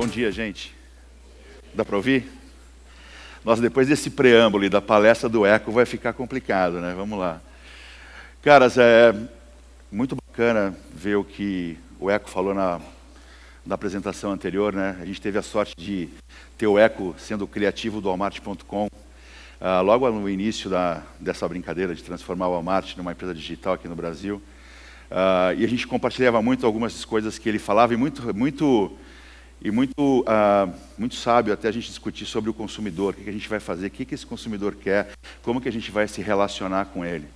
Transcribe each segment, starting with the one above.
Bom dia, gente. Dá para ouvir? Nossa, depois desse preâmbulo e da palestra do Eco vai ficar complicado, né? Vamos lá. Caras, é muito bacana ver o que o Eco falou na, na apresentação anterior, né? A gente teve a sorte de ter o Eco sendo criativo do Walmart.com. Uh, ah, logo no início da, dessa brincadeira de transformar o Walmart numa empresa digital aqui no Brasil. Uh, e a gente compartilhava muito algumas coisas que ele falava e muito, muito e muito, uh, muito sábio até a gente discutir sobre o consumidor, o que a gente vai fazer, o que esse consumidor quer, como que a gente vai se relacionar com ele.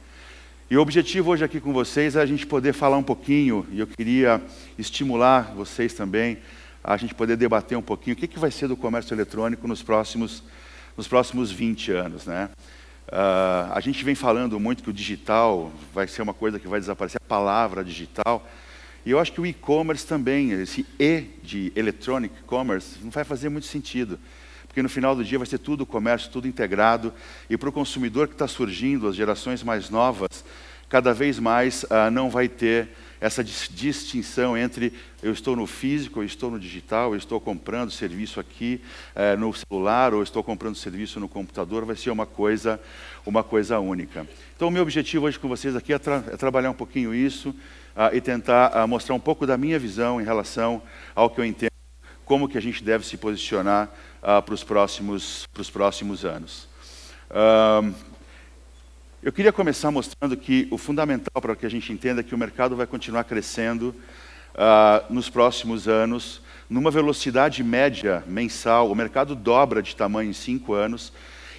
E o objetivo hoje aqui com vocês é a gente poder falar um pouquinho, e eu queria estimular vocês também, a gente poder debater um pouquinho o que, que vai ser do comércio eletrônico nos próximos, nos próximos 20 anos. Né? Uh, a gente vem falando muito que o digital vai ser uma coisa que vai desaparecer, a palavra digital, e eu acho que o e-commerce também, esse E de electronic commerce, não vai fazer muito sentido. Porque no final do dia vai ser tudo comércio, tudo integrado. E para o consumidor que está surgindo, as gerações mais novas, cada vez mais ah, não vai ter essa distinção entre eu estou no físico, eu estou no digital, eu estou comprando serviço aqui eh, no celular ou estou comprando serviço no computador, vai ser uma coisa, uma coisa única. Então, o meu objetivo hoje com vocês aqui é, tra é trabalhar um pouquinho isso, ah, e tentar ah, mostrar um pouco da minha visão em relação ao que eu entendo, como que a gente deve se posicionar ah, para os próximos, próximos anos. eu queria começar mostrando que o fundamental para que a gente entenda é que o mercado vai continuar crescendo nos próximos anos, numa velocidade média mensal, o mercado dobra de tamanho em cinco anos,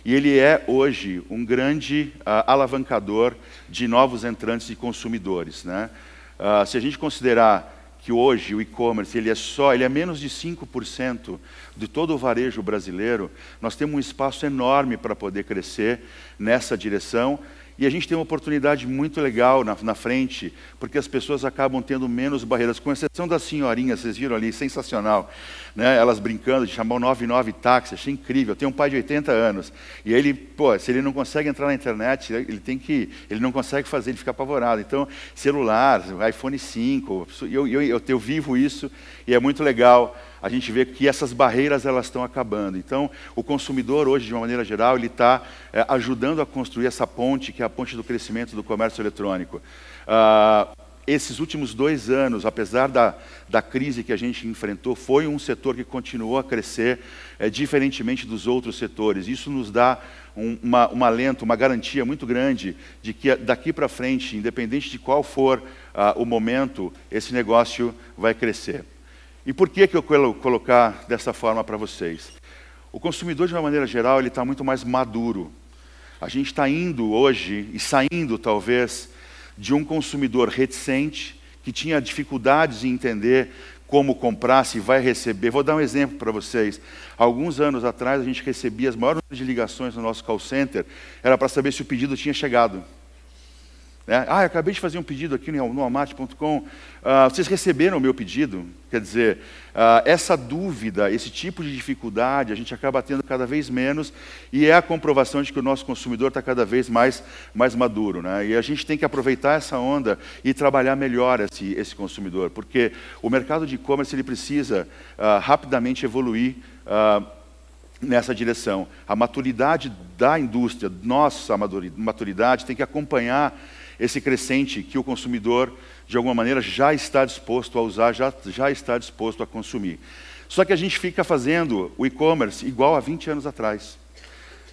e ele é hoje um grande uh, alavancador de novos entrantes e consumidores. Né? Uh, se a gente considerar que hoje o e-commerce ele é só, ele é menos de 5% de todo o varejo brasileiro, nós temos um espaço enorme para poder crescer nessa direção e a gente tem uma oportunidade muito legal na, na, frente, porque as pessoas acabam tendo menos barreiras, com exceção das senhorinhas, vocês viram ali, sensacional né, elas brincando de chamar o 99 táxi, achei incrível. Eu tenho um pai de 80 anos, e ele, pô, se ele não consegue entrar na internet, ele tem que, ele não consegue fazer, ele fica apavorado. Então, celular, iPhone 5, eu, eu, eu, eu vivo isso, e é muito legal a gente vê que essas barreiras elas estão acabando. Então, o consumidor hoje, de uma maneira geral, ele está é, eh, ajudando a construir essa ponte, que é a ponte do crescimento do comércio eletrônico. Uh, esses últimos dois anos, apesar da, da crise que a gente enfrentou, foi um setor que continuou a crescer, é, diferentemente dos outros setores. Isso nos dá um, uma, uma lenta, uma garantia muito grande de que daqui para frente, independente de qual for ah, o momento, esse negócio vai crescer. E por que, que eu quero colocar dessa forma para vocês? O consumidor, de uma maneira geral, ele está muito mais maduro. A gente está indo hoje e saindo, talvez, de um consumidor reticente que tinha dificuldades em entender como comprar, se vai receber. Vou dar um exemplo para vocês. Alguns anos atrás, a gente recebia as maiores ligações no nosso call center, era para saber se o pedido tinha chegado. Né? Ah, eu acabei de fazer um pedido aqui no amate.com. Ah, vocês receberam o meu pedido? Quer dizer, ah, essa dúvida, esse tipo de dificuldade, a gente acaba tendo cada vez menos e é a comprovação de que o nosso consumidor está cada vez mais, mais maduro. Né? E a gente tem que aproveitar essa onda e trabalhar melhor esse, esse consumidor, porque o mercado de e-commerce ele precisa ah, rapidamente evoluir. Ah, nessa direção. A maturidade da indústria, nossa maturidade, tem que acompanhar esse crescente que o consumidor, de alguma maneira, já está disposto a usar, já, já está disposto a consumir. Só que a gente fica fazendo o e-commerce igual a 20 anos atrás.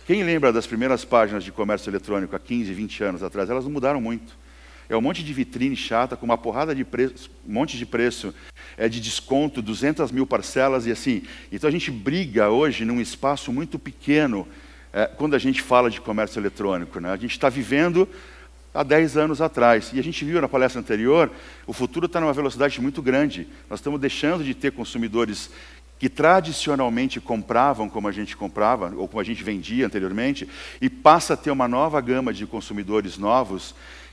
Quem lembra das primeiras páginas de comércio eletrônico há 15, 20 anos atrás? Elas não mudaram muito. É um monte de vitrine chata, com uma porrada de preço, um monte de preço é, de desconto, 200 mil parcelas e assim. Então a gente briga hoje num espaço muito pequeno é, quando a gente fala de comércio eletrônico. Né? A gente está vivendo há 10 anos atrás. E a gente viu na palestra anterior, o futuro está numa velocidade muito grande. Nós estamos deixando de ter consumidores que tradicionalmente compravam como a gente comprava, ou como a gente vendia anteriormente, e passa a ter uma nova gama de consumidores novos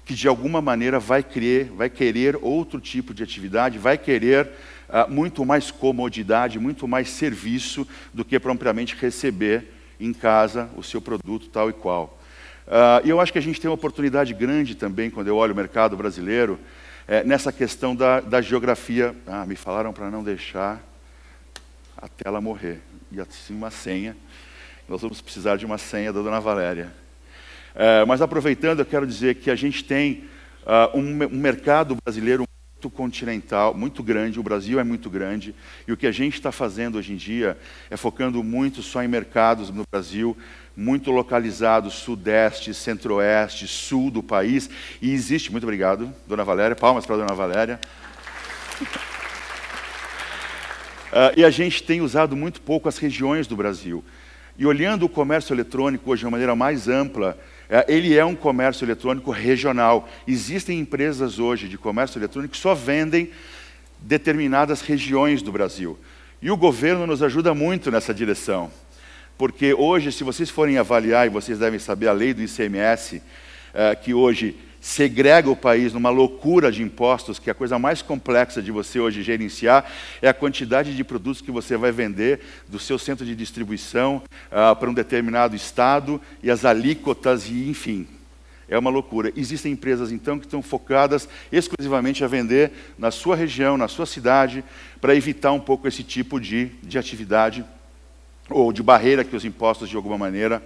que de alguma maneira vai querer, vai querer outro tipo de atividade, vai querer uh, muito mais comodidade, muito mais serviço do que propriamente receber em casa o seu produto tal e qual. Uh, e eu acho que a gente tem uma oportunidade grande também, quando eu olho o mercado brasileiro, é, nessa questão da, da geografia. Ah, me falaram para não deixar a tela morrer. E assim uma senha. Nós vamos precisar de uma senha da Dona Valéria. É, mas aproveitando, eu quero dizer que a gente tem uh, um, um mercado brasileiro muito continental, muito grande, o Brasil é muito grande, e o que a gente está fazendo hoje em dia é focando muito só em mercados no Brasil, muito localizados, sudeste, centro-oeste, sul do país, e existe, muito obrigado, dona Valéria, palmas para a dona Valéria. Uh, e a gente tem usado muito pouco as regiões do Brasil. E olhando o comércio eletrônico hoje de uma maneira mais ampla, é, ele é um comércio eletrônico regional. Existem empresas hoje de comércio eletrônico que só vendem determinadas regiões do Brasil. E o governo nos ajuda muito nessa direção. Porque hoje, se vocês forem avaliar, e vocês devem saber a lei do ICMS, é, que hoje segrega o país numa loucura de impostos, que a coisa mais complexa de você hoje gerenciar é a quantidade de produtos que você vai vender do seu centro de distribuição uh, para um determinado estado e as alíquotas e enfim. É uma loucura. Existem empresas então que estão focadas exclusivamente a vender na sua região, na sua cidade, para evitar um pouco esse tipo de, de atividade ou de barreira que os impostos de alguma maneira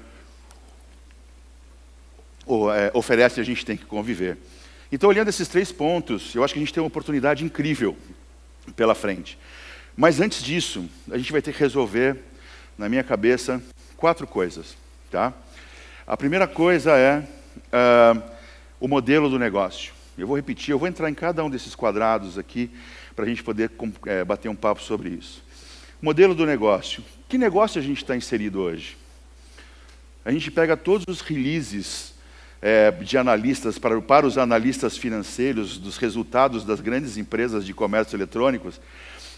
é, oferece e a gente tem que conviver. Então, olhando esses três pontos, eu acho que a gente tem uma oportunidade incrível pela frente. Mas antes disso, a gente vai ter que resolver, na minha cabeça, quatro coisas. Tá? A primeira coisa é uh, o modelo do negócio. Eu vou repetir, eu vou entrar em cada um desses quadrados aqui para a gente poder é, bater um papo sobre isso. Modelo do negócio. Que negócio a gente está inserido hoje? A gente pega todos os releases é, de analistas, para, para os analistas financeiros, dos resultados das grandes empresas de comércio eletrônico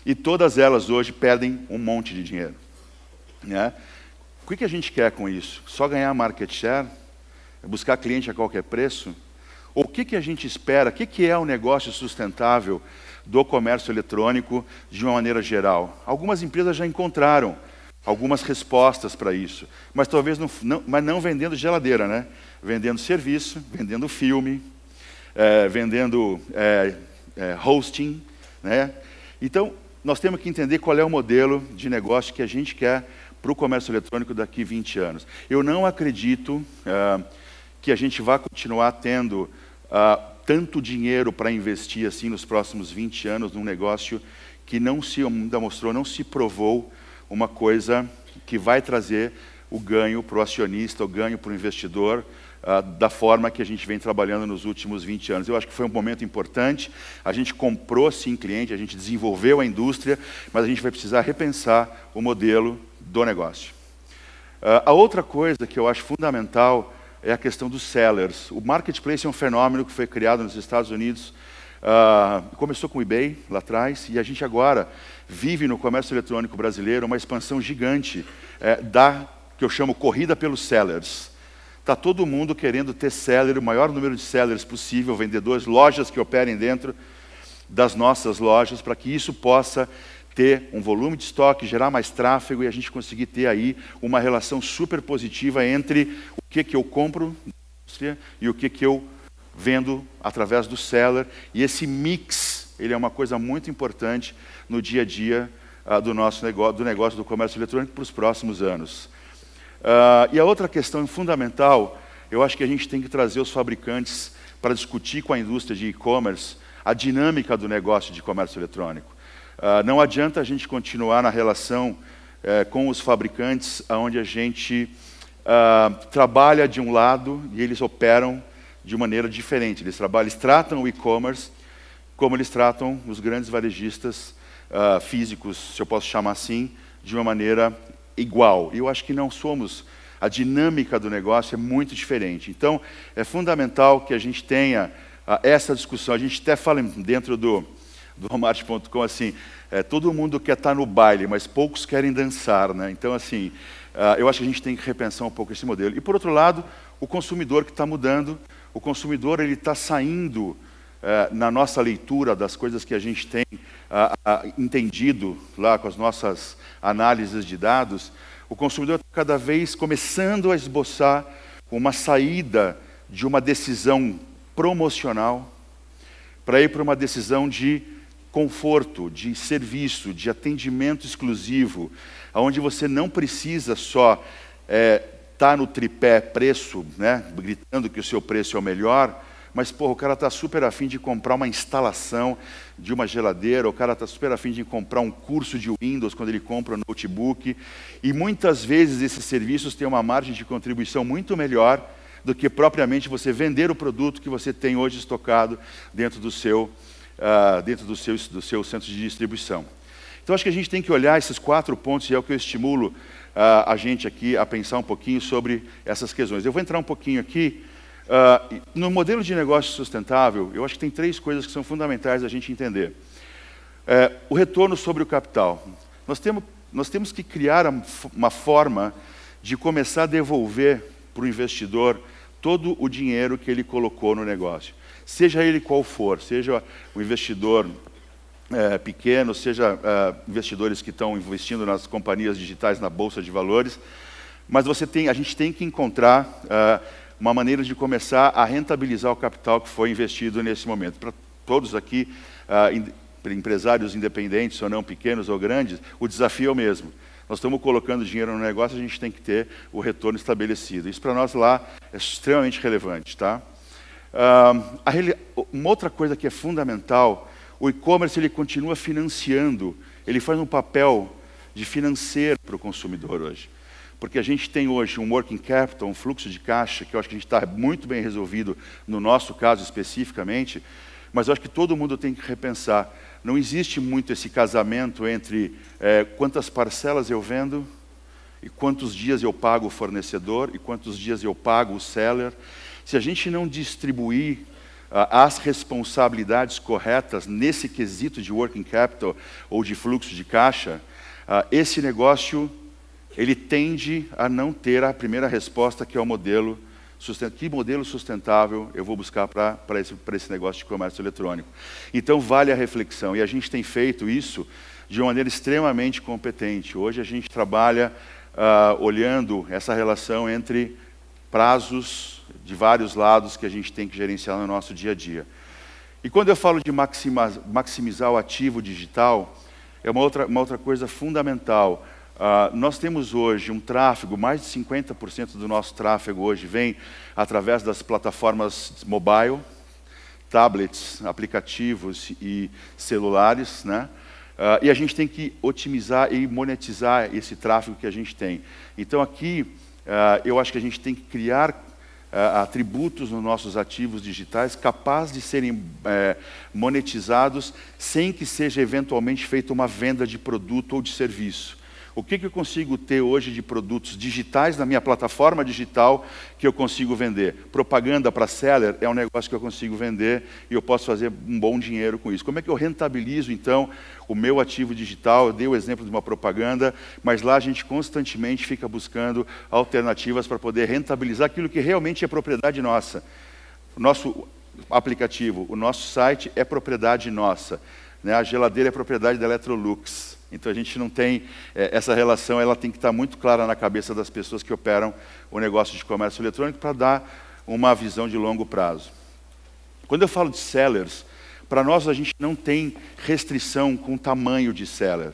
e todas elas hoje perdem um monte de dinheiro. Né? O que, que a gente quer com isso? Só ganhar market share? É buscar cliente a qualquer preço? Ou o que, que a gente espera? O que, que é o um negócio sustentável do comércio eletrônico de uma maneira geral? Algumas empresas já encontraram algumas respostas para isso. Mas talvez não, não, mas não vendendo geladeira, né? Vendendo serviço, vendendo filme, é, vendendo é, é, hosting, né? Então, nós temos que entender qual é o modelo de negócio que a gente quer para o comércio eletrônico daqui 20 anos. Eu não acredito é, que a gente vá continuar tendo ah, tanto dinheiro para investir assim nos próximos 20 anos num negócio que não se ainda mostrou, não se provou uma coisa que vai trazer o ganho para o acionista, o ganho para o investidor, uh, da forma que a gente vem trabalhando nos últimos 20 anos. Eu acho que foi um momento importante. A gente comprou, sim, cliente, a gente desenvolveu a indústria, mas a gente vai precisar repensar o modelo do negócio. Uh, a outra coisa que eu acho fundamental é a questão dos sellers. O marketplace é um fenômeno que foi criado nos Estados Unidos Uh, começou com o eBay lá atrás e a gente agora vive no comércio eletrônico brasileiro uma expansão gigante é, da que eu chamo corrida pelos sellers. Está todo mundo querendo ter seller, o maior número de sellers possível, vendedores, lojas que operem dentro das nossas lojas, para que isso possa ter um volume de estoque, gerar mais tráfego e a gente conseguir ter aí uma relação super positiva entre o que, que eu compro e o que, que eu vendo através do seller. E esse mix, ele é uma coisa muito importante no dia a dia uh, do nosso negócio, do negócio do comércio eletrônico para os próximos anos. Uh, e a outra questão fundamental, eu acho que a gente tem que trazer os fabricantes para discutir com a indústria de e-commerce a dinâmica do negócio de comércio eletrônico. Uh, não adianta a gente continuar na relação eh, com os fabricantes, onde a gente trabalha de um lado e eles operam de maneira diferente. Eles, trabalham, eles tratam o e-commerce como eles tratam os grandes varejistas uh, físicos, se eu posso chamar assim, de uma maneira igual. E eu acho que não somos. A dinâmica do negócio é muito diferente. Então, é fundamental que a gente tenha uh, essa discussão. A gente até fala dentro do, do Walmart.com assim: é, todo mundo quer estar no baile, mas poucos querem dançar. Né? Então, assim, uh, eu acho que a gente tem que repensar um pouco esse modelo. E, por outro lado, o consumidor que está mudando o consumidor ele está saindo eh, na nossa leitura das coisas que a gente tem ah, ah, entendido lá com as nossas análises de dados, o consumidor está cada vez começando a esboçar uma saída de uma decisão promocional para ir para uma decisão de conforto, de serviço, de atendimento exclusivo, onde você não precisa só é, tá no tripé preço, né, gritando que o seu preço é o melhor, mas porra, o cara está super afim de comprar uma instalação de uma geladeira, o cara está super afim de comprar um curso de Windows quando ele compra um notebook. E muitas vezes esses serviços têm uma margem de contribuição muito melhor do que propriamente você vender o produto que você tem hoje estocado dentro do seu, uh, dentro do seu, do seu centro de distribuição. Então acho que a gente tem que olhar esses quatro pontos, e é o que eu estimulo uh, a gente aqui a pensar um pouquinho sobre essas questões. Eu vou entrar um pouquinho aqui. Uh, no modelo de negócio sustentável, eu acho que tem três coisas que são fundamentais a gente entender. Uh, o retorno sobre o capital. Nós temos, nós temos que criar uma forma de começar a devolver para o investidor todo o dinheiro que ele colocou no negócio. Seja ele qual for, seja o investidor é, pequenos, seja é, investidores que estão investindo nas companhias digitais na bolsa de valores, mas você tem, a gente tem que encontrar é, uma maneira de começar a rentabilizar o capital que foi investido nesse momento. Para todos aqui, é, empresários independentes ou não, pequenos ou grandes, o desafio é o mesmo. Nós estamos colocando dinheiro no negócio, a gente tem que ter o retorno estabelecido. Isso para nós lá é extremamente relevante, tá? Uh, uma outra coisa que é fundamental o e-commerce ele continua financiando, ele faz um papel de financeiro para o consumidor hoje. Porque a gente tem hoje um working capital, um fluxo de caixa, que eu acho que a gente está muito bem resolvido no nosso caso especificamente, mas eu acho que todo mundo tem que repensar. Não existe muito esse casamento entre é, quantas parcelas eu vendo e quantos dias eu pago o fornecedor e quantos dias eu pago o seller. Se a gente não distribuir as responsabilidades corretas nesse quesito de working capital ou de fluxo de caixa, esse negócio ele tende a não ter a primeira resposta que é o modelo que modelo sustentável eu vou buscar para esse, esse negócio de comércio eletrônico. Então vale a reflexão e a gente tem feito isso de uma maneira extremamente competente. Hoje a gente trabalha uh, olhando essa relação entre prazos de vários lados que a gente tem que gerenciar no nosso dia a dia. E quando eu falo de maximizar o ativo digital, é uma outra, uma outra coisa fundamental. Uh, nós temos hoje um tráfego, mais de 50% do nosso tráfego hoje vem através das plataformas mobile, tablets, aplicativos e celulares, né? Uh, e a gente tem que otimizar e monetizar esse tráfego que a gente tem. Então, aqui, uh, eu acho que a gente tem que criar eh, atributos nos nossos ativos digitais capazes de serem eh, monetizados sem que seja eventualmente feita uma venda de produto ou de serviço. O que, que eu consigo ter hoje de produtos digitais na minha plataforma digital que eu consigo vender? Propaganda para seller é um negócio que eu consigo vender e eu posso fazer um bom dinheiro com isso. Como é que eu rentabilizo, então, o meu ativo digital? Eu dei o exemplo de uma propaganda, mas lá a gente constantemente fica buscando alternativas para poder rentabilizar aquilo que realmente é propriedade nossa. O nosso aplicativo, o nosso site é propriedade nossa. Né? A geladeira é propriedade da Electrolux. Então a gente não tem é, essa relação, ela tem que estar muito clara na cabeça das pessoas que operam o negócio de comércio eletrônico para dar uma visão de longo prazo. Quando eu falo de sellers, para nós a gente não tem restrição com o tamanho de seller.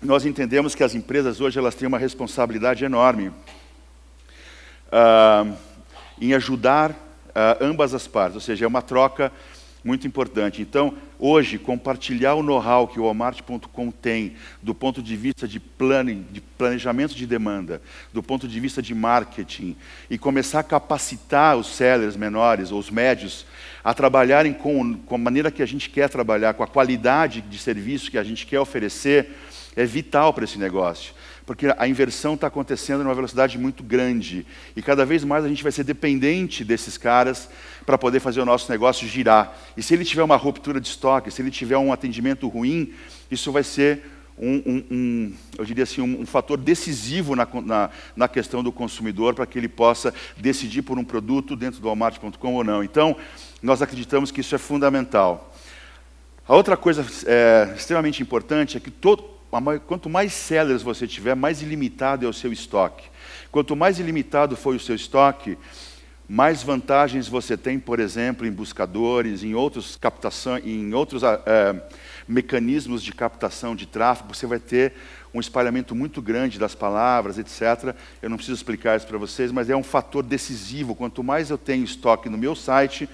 Nós entendemos que as empresas hoje elas têm uma responsabilidade enorme uh, em ajudar uh, ambas as partes, ou seja, é uma troca muito importante. Então, hoje, compartilhar o know-how que o Walmart.com tem do ponto de vista de, de planejamento de demanda, do ponto de vista de marketing, e começar a capacitar os sellers menores ou os médios a trabalharem com, com a maneira que a gente quer trabalhar, com a qualidade de serviço que a gente quer oferecer, é vital para esse negócio. Porque a inversão está acontecendo numa velocidade muito grande. E cada vez mais a gente vai ser dependente desses caras para poder fazer o nosso negócio girar. E se ele tiver uma ruptura de estoque, se ele tiver um atendimento ruim, isso vai ser um, um, um, eu diria assim, um, um fator decisivo na, na, na, questão do consumidor para que ele possa decidir por um produto dentro do Walmart.com ou não. Então, nós acreditamos que isso é fundamental. A outra coisa é, extremamente importante é que todo, quanto mais sellers você tiver, mais ilimitado é o seu estoque. Quanto mais ilimitado for o seu estoque, mais vantagens você tem, por exemplo, em buscadores, em outros captação, em outros é, mecanismos de captação de tráfego, você vai ter um espalhamento muito grande das palavras, etc. Eu não preciso explicar isso para vocês, mas é um fator decisivo. Quanto mais eu tenho estoque no meu site,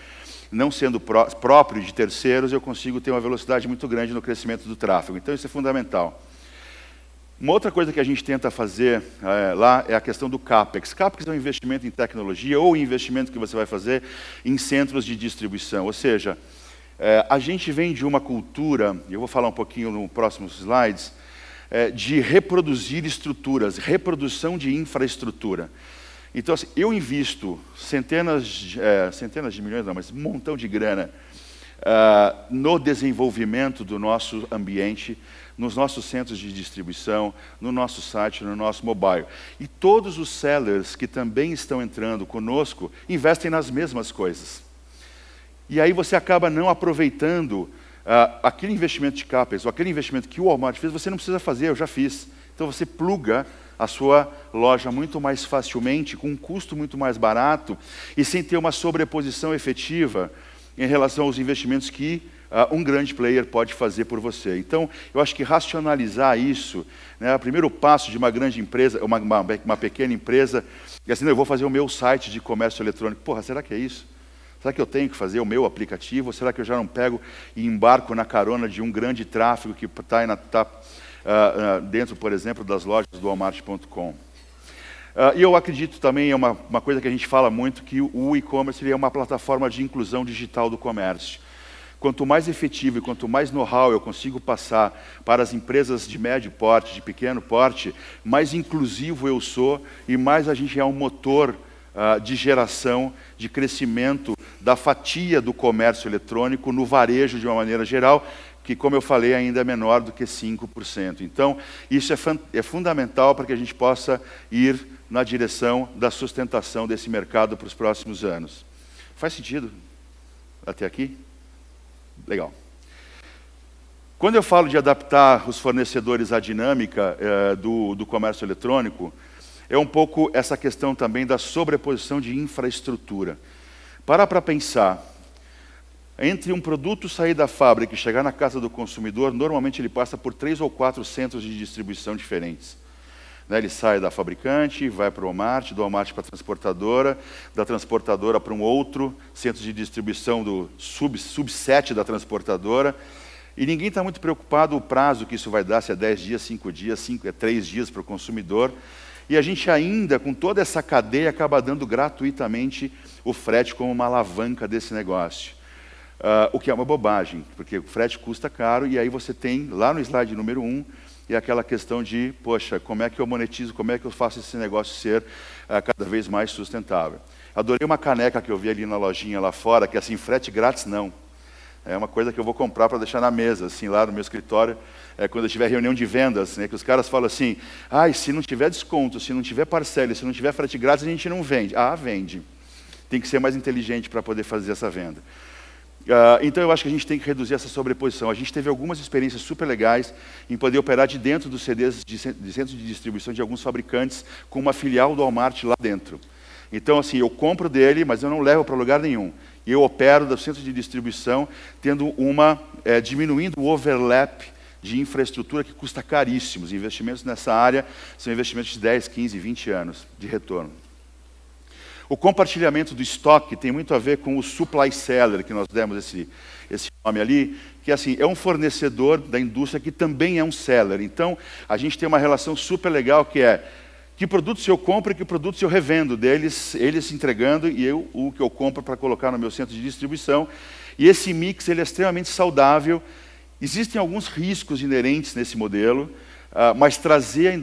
não sendo pró próprio de terceiros, eu consigo ter uma velocidade muito grande no crescimento do tráfego. Então, isso é fundamental. Uma outra coisa que a gente tenta fazer é, lá é a questão do CAPEX. CAPEX é um investimento em tecnologia ou investimento que você vai fazer em centros de distribuição. Ou seja, é, a gente vem de uma cultura, eu vou falar um pouquinho no próximos slides, é, de reproduzir estruturas, reprodução de infraestrutura. Então, assim, eu invisto centenas, de, é, centenas de milhões, não, mas um montão de grana é, no desenvolvimento do nosso ambiente, nos nossos centros de distribuição, no nosso site, no nosso mobile. E todos os sellers que também estão entrando conosco investem nas mesmas coisas. E aí você acaba não aproveitando ah, aquele investimento de CAPEX, ou aquele investimento que o Walmart fez, você não precisa fazer, eu já fiz. Então você pluga a sua loja muito mais facilmente, com um custo muito mais barato e sem ter uma sobreposição efetiva em relação aos investimentos que uh, um grande player pode fazer por você. Então, eu acho que racionalizar isso, né, o primeiro passo de uma grande empresa, uma, uma, uma pequena empresa, e é assim, eu vou fazer o meu site de comércio eletrônico. Porra, será que é isso? Será que eu tenho que fazer o meu aplicativo? Ou será que eu já não pego e embarco na carona de um grande tráfego que está tá, uh, uh, dentro, por exemplo, das lojas do Walmart.com? Uh, ah, e eu acredito também, é uma, uma, coisa que a gente fala muito, que o e-commerce é uma plataforma de inclusão digital do comércio. Quanto mais efetivo e quanto mais know-how eu consigo passar para as empresas de médio porte, de pequeno porte, mais inclusivo eu sou e mais a gente é um motor uh, de geração, de crescimento da fatia do comércio eletrônico no varejo de uma maneira geral, que, como eu falei, ainda é menor do que 5%. Então, isso é, é fundamental para que a gente possa ir na direção da sustentação desse mercado para os próximos anos. Faz sentido? Até aqui? Legal. Quando eu falo de adaptar os fornecedores à dinâmica eh, do, do comércio eletrônico, é um pouco essa questão também da sobreposição de infraestrutura. Para para pensar, entre um produto sair da fábrica e chegar na casa do consumidor, normalmente ele passa por três ou quatro centros de distribuição diferentes. Né, ele sai da fabricante, vai para o Walmart, do Walmart para a transportadora, da transportadora para um outro centro de distribuição do sub, subset da transportadora. E ninguém está muito preocupado o prazo que isso vai dar, se é 10 dias, 5 dias, 5, é 3 dias para o consumidor. E a gente ainda, com toda essa cadeia, acaba dando gratuitamente o frete como uma alavanca desse negócio. Uh, o que é uma bobagem, porque o frete custa caro e aí você tem, lá no slide número 1, um, e aquela questão de, poxa, como é que eu monetizo, como é que eu faço esse negócio ser uh, cada vez mais sustentável. Adorei uma caneca que eu vi ali na lojinha lá fora, que é assim, frete grátis não. É uma coisa que eu vou comprar para deixar na mesa, assim, lá no meu escritório, é, quando eu tiver reunião de vendas, né, que os caras falam assim, ai, ah, se não tiver desconto, se não tiver parcela, se não tiver frete grátis, a gente não vende. Ah, vende. Tem que ser mais inteligente para poder fazer essa venda. Uh, então eu acho que a gente tem que reduzir essa sobreposição. A gente teve algumas experiências super legais em poder operar de dentro dos CDs de, de centro de distribuição de alguns fabricantes com uma filial do Walmart lá dentro. Então, assim, eu compro dele, mas eu não levo para lugar nenhum eu opero do centro de distribuição, tendo uma é, diminuindo o overlap de infraestrutura que custa caríssimos. Investimentos nessa área são investimentos de 10, 15, 20 anos de retorno. O compartilhamento do estoque tem muito a ver com o supply seller, que nós demos esse, esse nome ali, que assim, é um fornecedor da indústria que também é um seller. Então, a gente tem uma relação super legal que é que produtos eu compro e que produtos eu revendo deles, eles entregando e eu o que eu compro para colocar no meu centro de distribuição. E esse mix ele é extremamente saudável. Existem alguns riscos inerentes nesse modelo, ah, mas trazer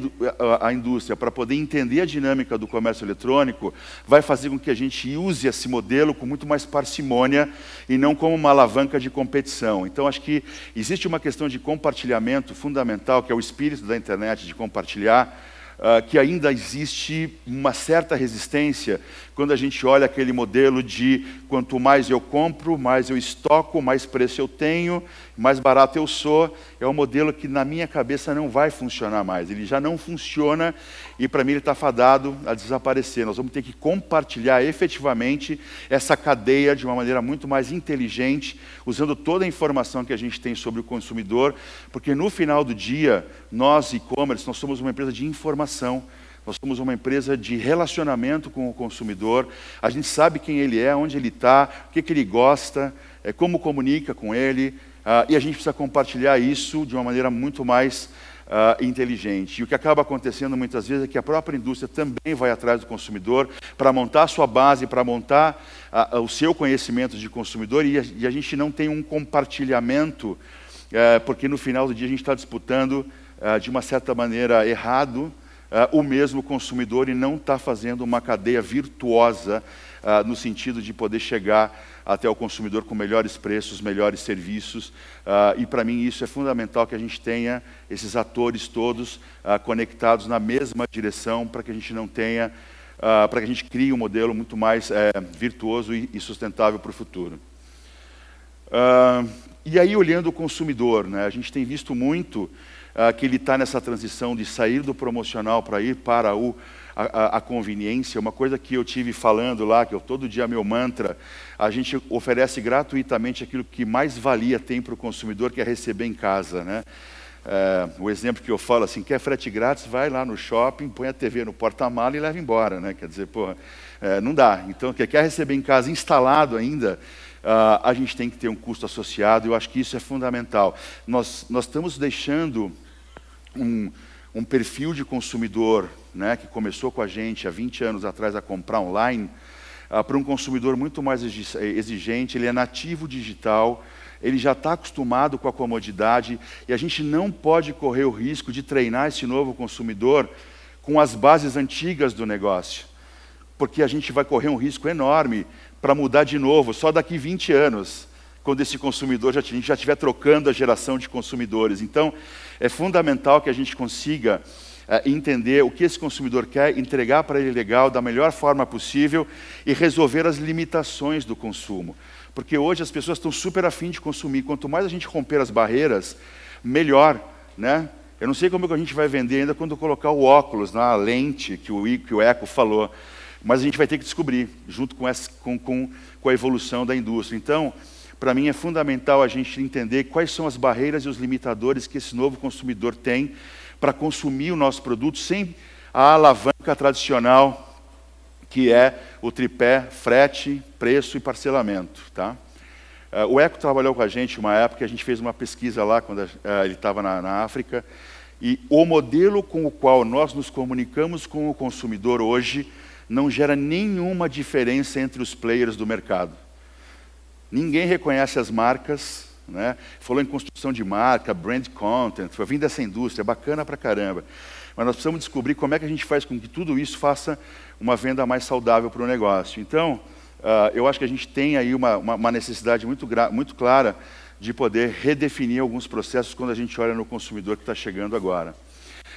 a indústria para poder entender a dinâmica do comércio eletrônico vai fazer com que a gente use esse modelo com muito mais parcimônia e não como uma alavanca de competição. Então, acho que existe uma questão de compartilhamento fundamental, que é o espírito da internet de compartilhar ah, que ainda existe uma certa resistência quando a gente olha aquele modelo de quanto mais eu compro, mais eu estoco, mais preço eu tenho, mais barato eu sou, é um modelo que na minha cabeça não vai funcionar mais. Ele já não funciona e para mim ele está fadado a desaparecer. Nós vamos ter que compartilhar efetivamente essa cadeia de uma maneira muito mais inteligente, usando toda a informação que a gente tem sobre o consumidor, porque no final do dia, nós e-commerce, nós somos uma empresa de informação. Nós somos uma empresa de relacionamento com o consumidor. A gente sabe quem ele é, onde ele está, o que, que, ele gosta, é, como comunica com ele. Ah, e a gente precisa compartilhar isso de uma maneira muito mais Uh, inteligente. E o que acaba acontecendo muitas vezes é que a própria indústria também vai atrás do consumidor para montar a sua base, para montar uh, o seu conhecimento de consumidor, e a, e a gente não tem um compartilhamento, uh, porque no final do dia a gente está disputando, de uma certa maneira, errado uh, o mesmo consumidor e não está fazendo uma cadeia virtuosa uh, no sentido de poder chegar até o consumidor com melhores preços, melhores serviços. Uh, e para mim isso é fundamental que a gente tenha esses atores todos uh, conectados na mesma direção para que a gente não tenha, uh, para que a gente crie um modelo muito mais eh, virtuoso e, e sustentável para o futuro. e aí olhando o consumidor, né, a gente tem visto muito ah, que ele está nessa transição de sair do promocional para ir para o, a, a, conveniência. Uma coisa que eu tive falando lá, que eu todo dia meu mantra, a gente oferece gratuitamente aquilo que mais valia tem para o consumidor, que é receber em casa, né? Eh, o exemplo que eu falo assim, quer frete grátis, vai lá no shopping, põe a TV no porta-mala e leva embora, né? Quer dizer, porra, é, não dá. Então, quem quer receber em casa instalado ainda, Uh, a gente tem que ter um custo associado, eu acho que isso é fundamental. Nós, nós estamos deixando um, um perfil de consumidor né, que começou com a gente há 20 anos atrás a comprar online, uh, para um consumidor muito mais exigente, ele é nativo digital, ele já está acostumado com a comodidade e a gente não pode correr o risco de treinar esse novo consumidor com as bases antigas do negócio, porque a gente vai correr um risco enorme para mudar de novo só daqui 20 anos quando esse consumidor já, já estiver trocando a geração de consumidores. Então, é fundamental que a gente consiga é, entender o que esse consumidor quer, entregar para ele legal da melhor forma possível e resolver as limitações do consumo. Porque hoje as pessoas estão super afim de consumir. Quanto mais a gente romper as barreiras, melhor. Né? Eu não sei como que a gente vai vender ainda quando colocar o óculos na né? lente que o, que o Eco falou, mas a gente vai ter que descobrir, junto com, essa, com, com, com a evolução da indústria. Então, para mim é fundamental a gente entender quais são as barreiras e os limitadores que esse novo consumidor tem para consumir o nosso produto sem a alavanca tradicional que é o tripé frete, preço e parcelamento. Tá? Eh, o Eco trabalhou com a gente uma época, a gente fez uma pesquisa lá quando eh, ele estava na, na África, e o modelo com o qual nós nos comunicamos com o consumidor hoje não gera nenhuma diferença entre os players do mercado. Ninguém reconhece as marcas, né? Falou em construção de marca, brand content, foi vindo dessa indústria, bacana pra caramba. Mas nós precisamos descobrir como é que a gente faz com que tudo isso faça uma venda mais saudável para o negócio. Então, uh, eu acho que a gente tem aí uma, uma, uma necessidade muito, muito clara de poder redefinir alguns processos quando a gente olha no consumidor que está chegando agora.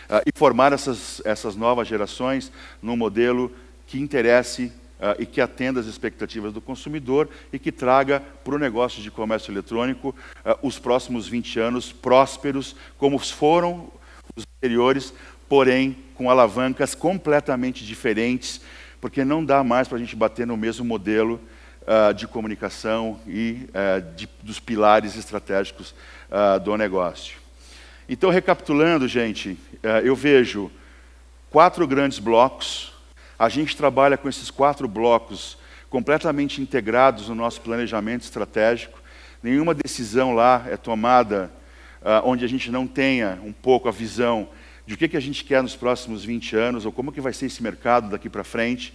Uh, e formar essas, essas novas gerações num modelo que interesse uh, e que atenda às expectativas do consumidor e que traga para o negócio de comércio eletrônico uh, os próximos 20 anos prósperos, como foram os anteriores, porém com alavancas completamente diferentes, porque não dá mais para a gente bater no mesmo modelo uh, de comunicação e eh, de, dos pilares estratégicos do negócio. Então, recapitulando, gente, eh, eu vejo quatro grandes blocos a gente trabalha com esses quatro blocos completamente integrados no nosso planejamento estratégico. Nenhuma decisão lá é tomada uh, onde a gente não tenha um pouco a visão de o que, que a gente quer nos próximos 20 anos ou como que vai ser esse mercado daqui para frente,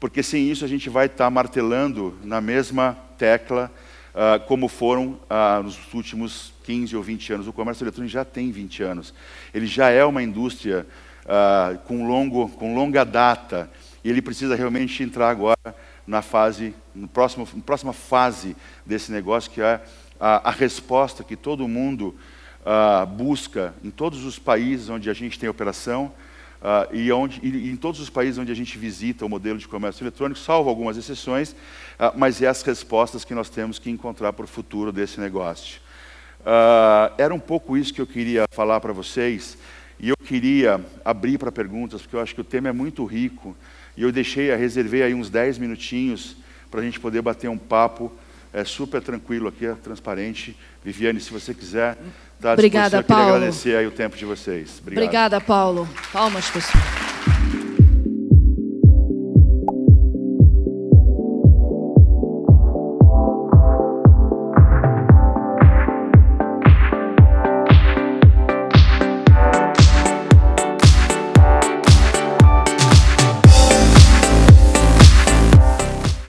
porque sem isso a gente vai estar tá martelando na mesma tecla Uh, como foram uh, nos últimos 15 ou 20 anos. O comércio eletrônico já tem 20 anos. Ele já é uma indústria uh, com, longo, com longa data. E ele precisa realmente entrar agora na fase, no próximo, na próxima fase desse negócio, que é a, a resposta que todo mundo uh, busca em todos os países onde a gente tem operação uh, e, onde, e, em todos os países onde a gente visita o modelo de comércio eletrônico, salvo algumas exceções, uh, mas é as respostas que nós temos que encontrar para o futuro desse negócio. era um pouco isso que eu queria falar para vocês. E eu queria abrir para perguntas, porque eu acho que o tema é muito rico. E eu deixei, eh, reservei aí uns 10 minutinhos para a gente poder bater um papo é, super tranquilo aqui, é transparente. Viviane, se você quiser, dá tá Obrigada, Paulo. Eu queria agradecer aí o tempo de vocês. Obrigado. Obrigada, Paulo. Palmas, pessoal.